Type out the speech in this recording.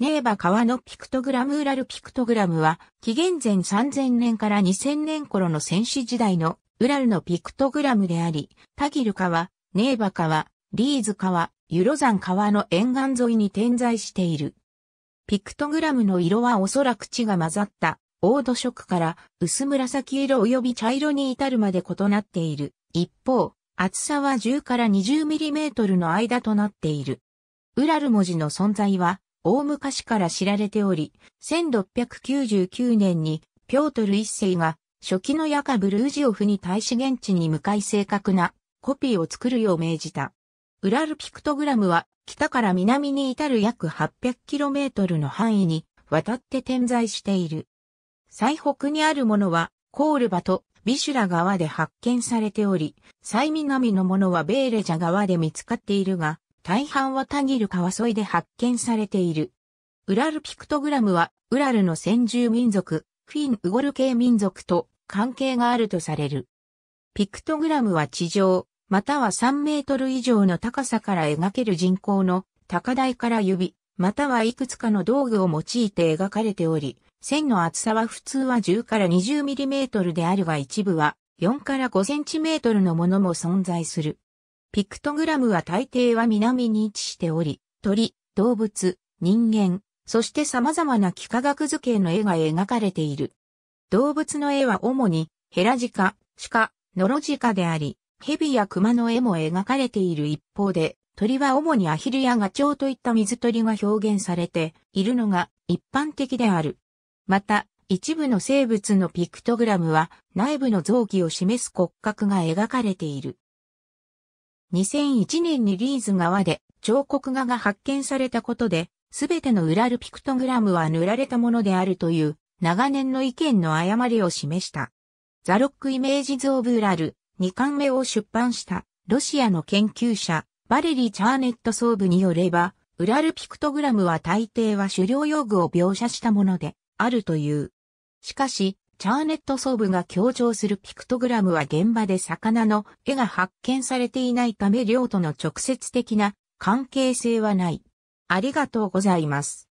ネーバ川のピクトグラムウラルピクトグラムは、紀元前3000年から2000年頃の戦士時代のウラルのピクトグラムであり、タギル川、ネーバ川、リーズ川、ユロザン川の沿岸沿いに点在している。ピクトグラムの色はおそらく血が混ざった、黄土色から薄紫色及び茶色に至るまで異なっている。一方、厚さは10から2 0トルの間となっている。ウラル文字の存在は、大昔から知られており、1699年にピョートル一世が初期のヤカブルージオフに対し現地に向かい正確なコピーを作るよう命じた。ウラルピクトグラムは北から南に至る約 800km の範囲に渡って点在している。最北にあるものはコールバとビシュラ川で発見されており、最南のものはベーレジャ川で見つかっているが、大半はタギル川沿いで発見されている。ウラルピクトグラムは、ウラルの先住民族、フィン・ウゴル系民族と関係があるとされる。ピクトグラムは地上、または3メートル以上の高さから描ける人工の高台から指、またはいくつかの道具を用いて描かれており、線の厚さは普通は10から20ミリメートルであるが一部は4から5センチメートルのものも存在する。ピクトグラムは大抵は南に位置しており、鳥、動物、人間、そして様々な幾何学図形の絵が描かれている。動物の絵は主にヘラジカ、鹿、ノロジカであり、蛇やクマの絵も描かれている一方で、鳥は主にアヒルやガチョウといった水鳥が表現されているのが一般的である。また、一部の生物のピクトグラムは内部の臓器を示す骨格が描かれている。2001年にリーズ側で彫刻画が発見されたことで、すべてのウラルピクトグラムは塗られたものであるという長年の意見の誤りを示した。ザロックイメージズ・オブ・ウラル2巻目を出版したロシアの研究者バレリー・チャーネット総部によれば、ウラルピクトグラムは大抵は狩猟用具を描写したものであるという。しかし、チャーネット総部が強調するピクトグラムは現場で魚の絵が発見されていないため量との直接的な関係性はない。ありがとうございます。